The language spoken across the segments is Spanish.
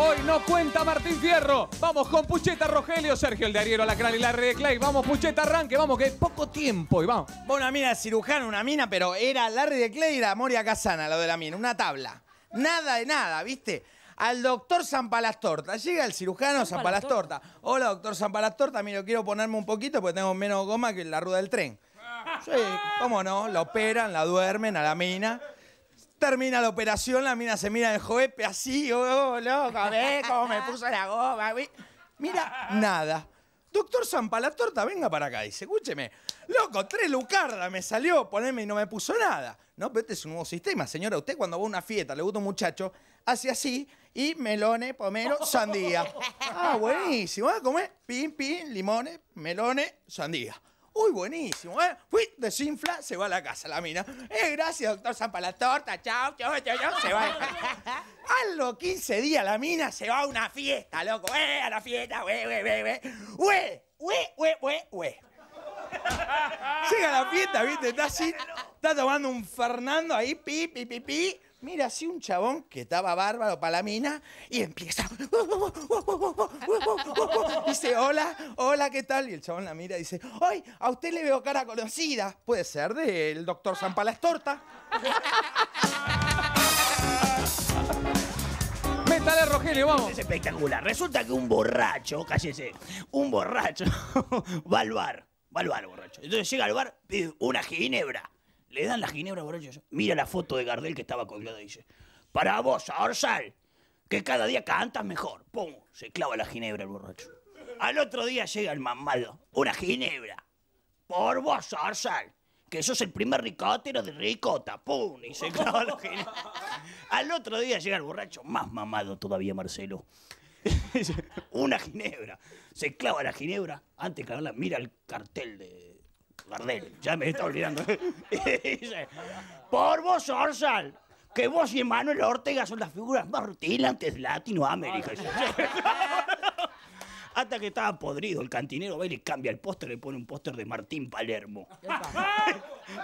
Hoy no cuenta Martín Fierro. Vamos con Pucheta, Rogelio, Sergio, el de Ariero, Lacral y Larry de Clay. Vamos, Pucheta, arranque, vamos, que poco tiempo y vamos. Una mina cirujano, una mina, pero era Larry de Clay y era Moria Casana, lo de la mina, una tabla. Nada de nada, ¿viste? al doctor Zampalastorta. Llega el cirujano Zampalastorta. Hola, doctor Zampalastorta, mira, quiero ponerme un poquito porque tengo menos goma que la rueda del tren. Sí, cómo no, la operan, la duermen a la mina. Termina la operación, la mina se mira en el joepe así, oh, oh loco, ve cómo me puso la goma. Mira, nada. Doctor torta, venga para acá. Dice, escúcheme, loco, tres lucardas me salió, ponerme y no me puso nada. No, pero este es un nuevo sistema, señora. Usted cuando va a una fiesta, le gusta un muchacho, hace así y melones, pomelo, sandía. Ah, buenísimo. a ah, comer pin, pin, limones, melones, sandía. Uy, buenísimo, ¿eh? Uy, desinfla, se va a la casa la mina. Eh, gracias, doctor Zampa, la torta, chao, chao, chao, chao, se va. A los 15 días la mina se va a una fiesta, loco. ¡Eh, a la fiesta! ¡Ue, ue, ue, ue! ¡Ue, ue, ue, Llega a la fiesta, ¿viste? Está así, está tomando un Fernando ahí, pi, pi, pi, pi. Mira, si un chabón que estaba bárbaro para la mina y empieza. Dice, hola, hola, ¿qué tal? Y el chabón la mira y dice, ¡ay! A usted le veo cara conocida. Puede ser del doctor San Torta. Dale, Rogelio, vamos. Es espectacular. Resulta que un borracho, cállese, un borracho va al bar. Va al bar, borracho. Entonces llega al bar, pide una ginebra. Le dan la ginebra borracho. Mira la foto de Gardel que estaba colgada. Dice, para vos, Orsal, que cada día cantas mejor. Pum, se clava la ginebra el borracho. Al otro día llega el mamado. Una ginebra. Por vos, Orsal, que sos el primer ricotero de ricota. Pum, y se clava la ginebra. Al otro día llega el borracho más mamado todavía, Marcelo. Una ginebra. Se clava la ginebra. Antes de clavarla, mira el cartel de ya me está olvidando. y dice, por vos, Orsal, que vos y Manuel Ortega son las figuras más rutilantes de Latinoamérica. Hasta que estaba podrido, el cantinero va y cambia el póster, le pone un póster de Martín Palermo.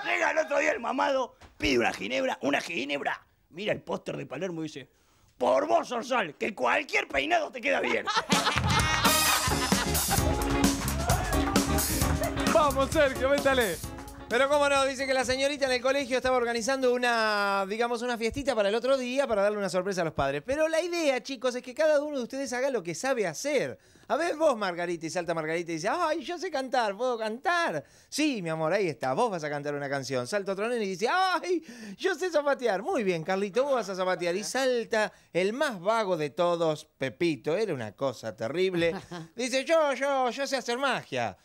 Llega el otro día el mamado, pide una ginebra, una ginebra, mira el póster de Palermo y dice, por vos, Orsal, que cualquier peinado te queda bien. Vamos, Sergio, métale. Pero cómo no, dice que la señorita en el colegio estaba organizando una, digamos, una fiestita para el otro día para darle una sorpresa a los padres. Pero la idea, chicos, es que cada uno de ustedes haga lo que sabe hacer. A ver vos, Margarita, y salta Margarita y dice, ay, yo sé cantar, ¿puedo cantar? Sí, mi amor, ahí está, vos vas a cantar una canción. Salta otro nene y dice, ay, yo sé zapatear. Muy bien, Carlito, vos vas a zapatear. Y salta el más vago de todos, Pepito, era una cosa terrible. Dice, yo, yo, yo sé hacer magia.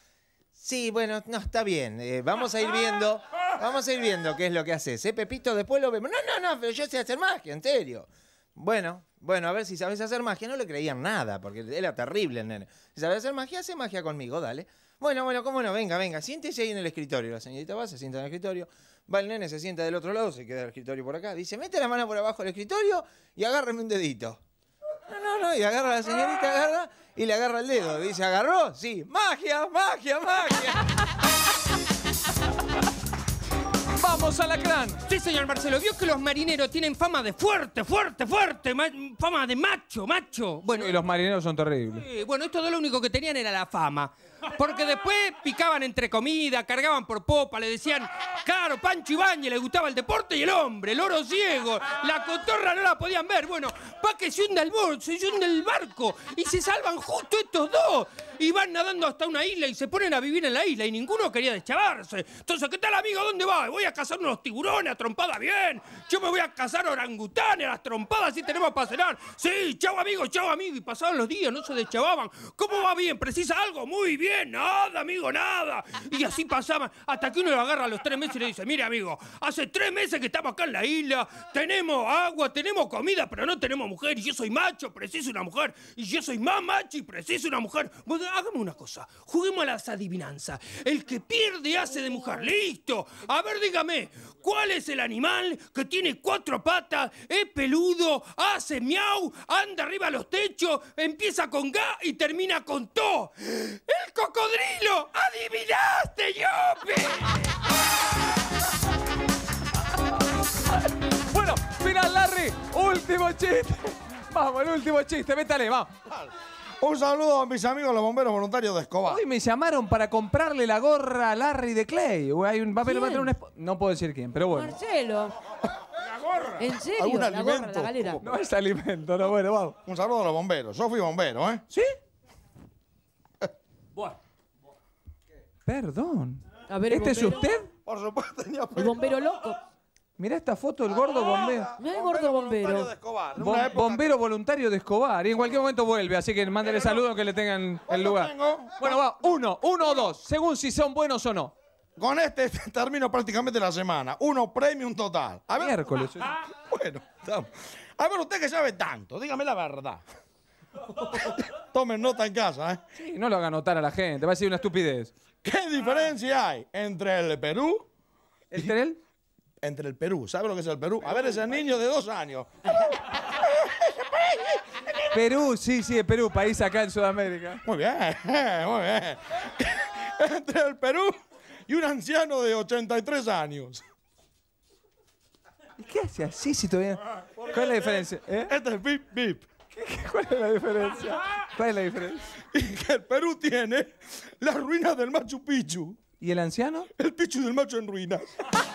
Sí, bueno, no, está bien. Eh, vamos a ir viendo. Vamos a ir viendo qué es lo que haces, ¿eh, Pepito? Después lo vemos. No, no, no, pero yo sé hacer magia, en serio. Bueno, bueno, a ver si sabes hacer magia. No le creían nada, porque era terrible el nene. Si sabes hacer magia, hace magia conmigo, dale. Bueno, bueno, cómo no, venga, venga, siéntese ahí en el escritorio. La señorita va, se sienta en el escritorio. Va el nene, se sienta del otro lado, se queda en el escritorio por acá. Dice, mete la mano por abajo del escritorio y agárrame un dedito. No, no, no, y agarra la señorita, agarra y le agarra el dedo. Dice, ¿agarró? Sí. ¡Magia, magia, magia! ¡Vamos, a la clan! Sí, señor Marcelo, vio que los marineros tienen fama de fuerte, fuerte, fuerte, fama de macho, macho. Bueno, y los marineros son terribles. bueno, esto todo lo único que tenían era la fama. Porque después picaban entre comida, cargaban por popa, le decían, claro, Pancho Ibañez le gustaba el deporte y el hombre, el oro ciego, la cotorra no la podían ver. Bueno, pa' que se hunda el bolso se hunda el barco y se salvan justo estos dos y van nadando hasta una isla y se ponen a vivir en la isla y ninguno quería deschavarse. Entonces, ¿qué tal amigo? ¿Dónde va? Voy a cazar unos tiburones a trompadas bien. Yo me voy a cazar orangutanes a las trompadas y tenemos para cenar. Sí, chao amigo, chao amigo. Y pasaban los días, no se deschavaban. ¿Cómo va bien? ¿Precisa algo? Muy bien nada, amigo, nada. Y así pasaban, hasta que uno lo agarra a los tres meses y le dice, mire, amigo, hace tres meses que estamos acá en la isla, tenemos agua, tenemos comida, pero no tenemos mujer, y yo soy macho, preciso una mujer, y yo soy más macho y preciso una mujer. hagamos una cosa, juguemos a las adivinanzas. El que pierde hace de mujer, listo. A ver, dígame, ¿cuál es el animal que tiene cuatro patas, es peludo, hace miau, anda arriba a los techos, empieza con ga y termina con to? El cocodrilo! ¡Adivinaste, Yopi! bueno, final, Larry. Último chiste. Vamos, el último chiste. Métale, vamos. Un saludo a mis amigos los bomberos voluntarios de Escobar. Uy, me llamaron para comprarle la gorra a Larry de Clay. va, a un no puedo decir quién, pero bueno. Marcelo. la gorra. ¿En serio? ¿Algún alimento? No es alimento, no, bueno, vamos. Un saludo a los bomberos. Yo fui bombero, ¿eh? ¿Sí? Perdón. ¿Este es usted? Por supuesto, tenía El bombero loco. Mira esta foto del ah, gordo bombero. No el gordo bombero. bombero voluntario de Escobar. Y en cualquier momento vuelve, así que mándale eh, saludos que le tengan el lugar. Bueno, va, uno, uno o dos, según si son buenos o no. Con este termino prácticamente la semana. Uno premium total. Miércoles. bueno, a ver, usted que sabe tanto, dígame la verdad. Tomen nota en casa, ¿eh? no lo hagan notar a la gente, va a ser una estupidez. ¿Qué ah. diferencia hay entre el Perú? ¿Entre él? Entre el Perú, ¿sabe lo que es el Perú? a ver, ese niño de dos años. Perú, sí, sí, Perú, país acá en Sudamérica. Muy bien, muy bien. Entre el Perú y un anciano de 83 años. ¿Y qué hace así si todavía.? ¿Cuál es la diferencia? ¿Eh? Este es Bip Bip. ¿Cuál es la diferencia? ¿Cuál es la diferencia? que el Perú tiene las ruinas del Machu Picchu. ¿Y el anciano? El Pichu del Machu en ruinas.